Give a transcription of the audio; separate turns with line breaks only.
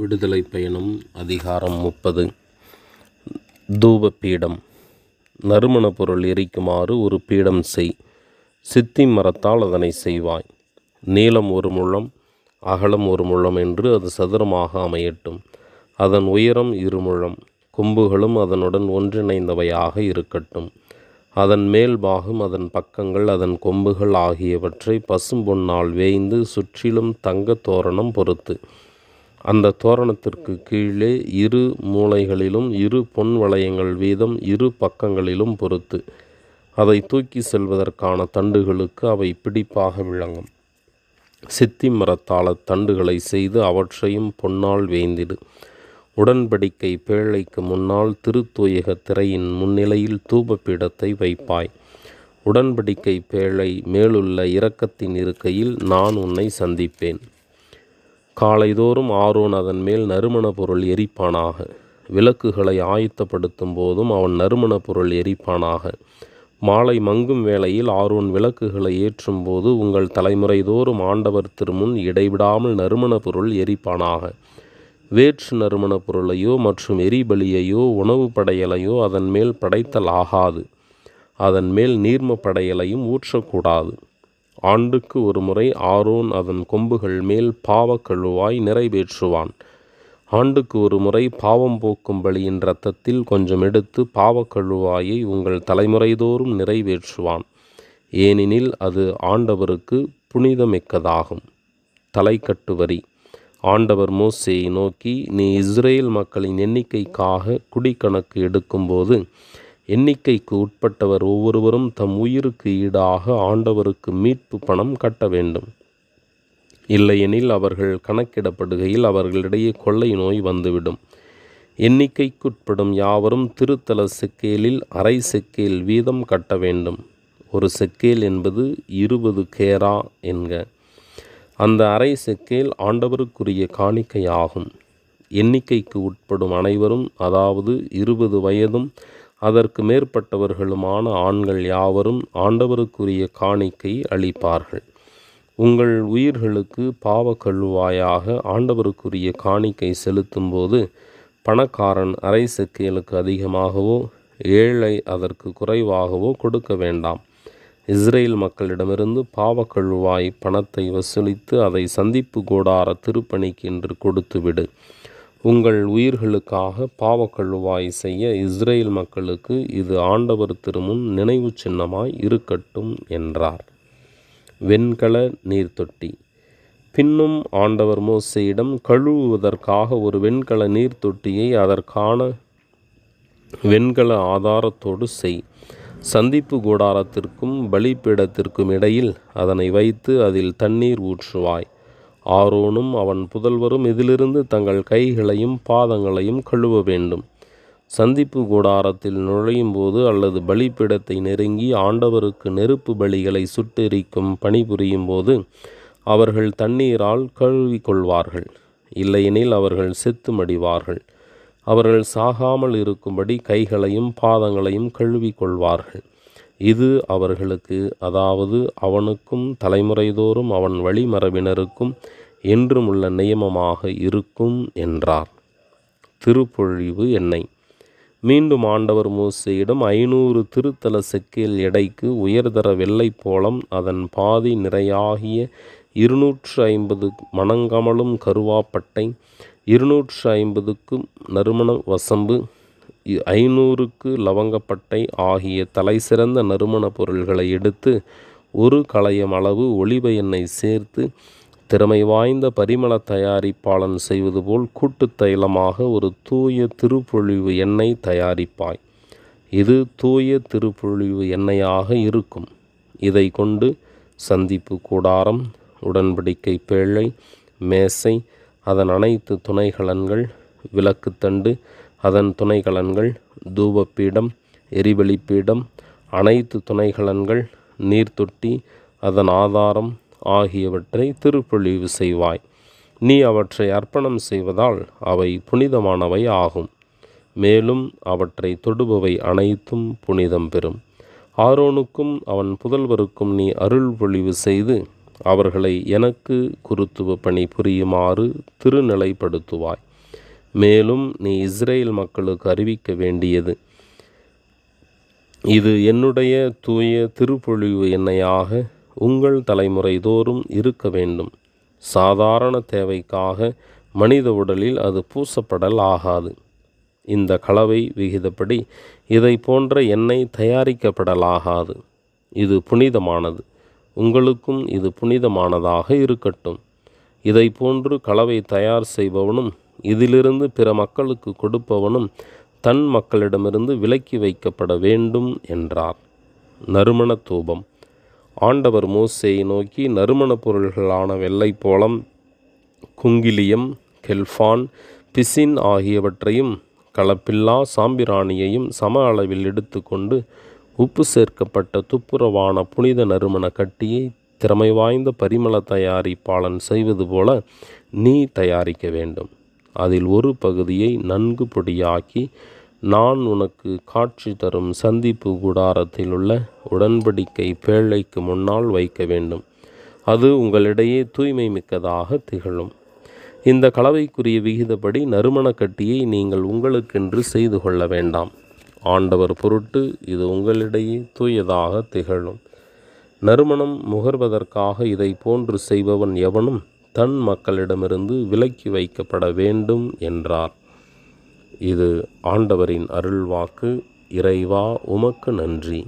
விடுதலை பயணம் அதிகாரம் முப்பது தூப பீடம் நறுமண பொருள் எரிக்குமாறு ஒரு பீடம் செய் சித்தி மரத்தால் அதனை செய்வாய் நீளம் ஒரு முழம் அகலம் ஒரு முழம் என்று அது சதுரமாக அமையட்டும் அதன் உயரம் இருமுழம் கொம்புகளும் அதனுடன் ஒன்றிணைந்தவையாக இருக்கட்டும் அதன் மேல் பாகம் அதன் பக்கங்கள் அதன் கொம்புகள் ஆகியவற்றை பசும்பொன்னால் வேய்ந்து சுற்றிலும் தங்கத் தோரணம் பொறுத்து அந்த தோரணத்திற்கு கீழே இரு மூலைகளிலும் இரு பொன் வளையங்கள் வீதம் இரு பக்கங்களிலும் பொறுத்து அதை தூக்கி செல்வதற்கான தண்டுகளுக்கு அவை பிடிப்பாக விளங்கும் சித்தி மரத்தால தண்டுகளை செய்து அவற்றையும் பொன்னால் வேய்ந்திடு உடன்படிக்கை பேழைக்கு முன்னால் திருத்தூயக திரையின் முன்னிலையில் தூபப்பீடத்தை வைப்பாய் உடன்படிக்கை பேழை மேலுள்ள இரக்கத்தின் இருக்கையில் நான் உன்னை சந்திப்பேன் காலைதோறும் ஆரோன் அதன் மேல் நறுமண பொருள் எரிப்பானாக விளக்குகளை ஆயத்தப்படுத்தும் போதும் அவன் நறுமண பொருள் எரிப்பானாக மாலை மங்கும் வேளையில் ஆரோன் விளக்குகளை ஏற்றும் போது உங்கள் தலைமுறை தோறும் ஆண்டவர் திருமுன் இடைவிடாமல் நறுமண பொருள் எரிப்பானாக வேற்று நறுமண பொருளையோ மற்றும் எரிபலியையோ உணவு படையலையோ அதன் மேல் படைத்தல் ஆகாது அதன் மேல் நீர்ம படையலையும் ஊற்றக்கூடாது ஆண்டுக்கு ஒரு முறை ஆரோன் அதன் கொம்புகள் மேல் பாவக்கழுவாய் நிறைவேற்றுவான் ஆண்டுக்கு ஒரு முறை பாவம் போக்கும் பலியின் இரத்தத்தில் கொஞ்சம் எடுத்து பாவக்கழுவாயை உங்கள் தலைமுறைதோறும் நிறைவேற்றுவான் ஏனெனில் அது ஆண்டவருக்கு புனிதமிக்கதாகும் தலைக்கட்டு வரி ஆண்டவர் மோசையை நோக்கி நீ இஸ்ரேல் மக்களின் எண்ணிக்கைக்காக குடிக்கணக்கு எடுக்கும்போது எண்ணிக்கைக்கு உட்பட்டவர் ஒவ்வொருவரும் தம் உயிருக்கு ஈடாக ஆண்டவருக்கு மீட்பு பணம் கட்ட வேண்டும் இல்லையெனில் அவர்கள் கணக்கிடப்படுகையில் அவர்களிடையே கொள்ளை நோய் வந்துவிடும் எண்ணிக்கைக்குட்படும் யாவரும் திருத்தல செக்கேலில் அரை செக்கேல் வீதம் கட்ட வேண்டும் ஒரு செக்கேல் என்பது இருபது கேரா என்க அந்த அரை செக்கேல் ஆண்டவருக்குரிய காணிக்கையாகும் எண்ணிக்கைக்கு உட்படும் அனைவரும் அதாவது இருபது வயதும் அதற்கு மேற்பட்டவர்களுமான ஆண்கள் யாவரும் ஆண்டவருக்குரிய காணிக்கை அளிப்பார்கள் உங்கள் உயிர்களுக்கு பாவ கழுவாயாக ஆண்டவருக்குரிய காணிக்கை செலுத்தும்போது பணக்காரன் அரை செக்கேலுக்கு அதிகமாகவோ ஏழை அதற்கு குறைவாகவோ கொடுக்க வேண்டாம் இஸ்ரேல் மக்களிடமிருந்து பாவ கழுவாய் பணத்தை வசூலித்து அதை சந்திப்பு கூடார என்று கொடுத்துவிடு உங்கள் உயிர்களுக்காக பாவக்கழுவாய் செய்ய இஸ்ரேல் மக்களுக்கு இது ஆண்டவர் திருமுன் நினைவு சின்னமாய் இருக்கட்டும் என்றார் வெண்கல நீர்த்தொட்டி பின்னும் ஆண்டவர் மோசையிடம் கழுவுவதற்காக ஒரு வெண்கல நீர்த்தொட்டியை அதற்கான வெண்கல ஆதாரத்தோடு செய் சந்திப்பு கூடாரத்திற்கும் பலிப்பீடத்திற்கும் இடையில் அதனை வைத்து அதில் தண்ணீர் ஊற்றுவாய் ஆரோனும் அவன் புதல்வரும் இதிலிருந்து தங்கள் கைகளையும் பாதங்களையும் கழுவ வேண்டும் சந்திப்பு கூடாரத்தில் நுழையும் போது அல்லது பலிப்பிடத்தை நெருங்கி ஆண்டவருக்கு நெருப்பு பலிகளை சுட்டெரிக்கும் பணிபுரியும் போது அவர்கள் தண்ணீரால் கழுவிக்கொள்வார்கள் இல்லையெனில் அவர்கள் செத்து மடிவார்கள் அவர்கள் சாகாமல் இருக்கும்படி கைகளையும் பாதங்களையும் கழுவிக்கொள்வார்கள் இது அவர்களுக்கு அதாவது அவனுக்கும் தலைமுறைதோறும் அவன் வழிமரபினருக்கும் என்றும் உள்ள நியமமாக இருக்கும் என்றார் திருப்பொழிவு எண்ணெய் மீண்டும் ஆண்டவர் மூசையிடம் ஐநூறு திருத்தல செக்கில் எடைக்கு உயர்தர வெள்ளை போலம் அதன் பாதி நிறையாகிய இருநூற்று ஐம்பது மணங்கமலும் கருவாப்பட்டை இருநூற்று ஐம்பதுக்கும் நறுமண வசம்பு ஐநூறுக்கு லவங்கப்பட்டை ஆகிய தலை சிறந்த நறுமண பொருள்களை எடுத்து ஒரு களையம் அளவு ஒளிவ எண்ணெய் சேர்த்து திறமை வாய்ந்த பரிமள தயாரிப்பாளன் செய்வது போல் கூட்டு தைலமாக ஒரு தூய திருப்பொழிவு எண்ணெய் தயாரிப்பாய் இது தூய திருப்பொழிவு எண்ணெயாக இருக்கும் இதை கொண்டு சந்திப்பு கூடாரம் உடன்படிக்கை பேழை மேசை அதன் அனைத்து துணைகலன்கள் விளக்குத்தண்டு அதன் துணைக்கலன்கள் தூபப்பீடம் எரிவெளி பீடம் அனைத்து துணைக்கலன்கள் நீர்த்தொட்டி அதன் ஆதாரம் ஆகியவற்றை திருப்பொழிவு செய்வாய் நீ அவற்றை அர்ப்பணம் செய்வதால் அவை புனிதமானவை ஆகும் மேலும் அவற்றை தொடுபவை அனைத்தும் புனிதம் பெறும் ஆரோனுக்கும் அவன் புதல்வருக்கும் நீ அருள் பொழிவு செய்து அவர்களை எனக்கு குருத்துவ பணி புரியுமாறு திருநிலைப்படுத்துவாய் மேலும் நீ இஸ்ரேல் மக்களுக்கு அறிவிக்க வேண்டியது இது என்னுடைய தூய திருப்பொழிவு எண்ணெயாக உங்கள் தலைமுறை தோறும் இருக்க வேண்டும் சாதாரண தேவைக்காக மனித உடலில் அது பூசப்படல் ஆகாது இந்த கலவை விகிதப்படி இதை போன்ற எண்ணெய் தயாரிக்கப்படலாகாது இது புனிதமானது உங்களுக்கும் இது புனிதமானதாக இருக்கட்டும் இதை போன்று கலவை தயார் செய்பவனும் இதிலிருந்து பிற மக்களுக்கு கொடுப்பவனும் தன் மக்களிடமிருந்து விலக்கி வைக்கப்பட வேண்டும் என்றார் நறுமண தூபம் ஆண்டவர் மோசையை நோக்கி நறுமணப் பொருள்களான வெள்ளைப்போளம் குங்கிலியம் கெல்ஃபான் பிசின் ஆகியவற்றையும் கலப்பில்லா சாம்பிராணியையும் சம அளவில் எடுத்துக்கொண்டு உப்பு சேர்க்கப்பட்ட துப்புரவான புனித நறுமண கட்டியை திறமை வாய்ந்த பரிமள தயாரிப்பாளன் செய்வது போல நீ தயாரிக்க வேண்டும் அதில் ஒரு பகுதியை நன்கு பொடியாக்கி நான் உனக்கு காட்சி தரும் சந்திப்பு கூடாரத்தில் உள்ள உடன்படிக்கை பேழைக்கு முன்னால் வைக்க வேண்டும் அது உங்களிடையே தூய்மை மிக்கதாக திகழும் இந்த கலவைக்குரிய விகிதப்படி நறுமண கட்டியை நீங்கள் உங்களுக்கென்று செய்து கொள்ள வேண்டாம் ஆண்டவர் பொருட்டு இது உங்களிடையே தூயதாக திகழும் நறுமணம் முகர்வதற்காக இதை போன்று செய்பவன் எவனும் தன் மக்களிடமிருந்து விலக்கி வைக்கப்பட வேண்டும் என்றார் இது ஆண்டவரின் அருள்வாக்கு இறைவா உமக்கு நன்றி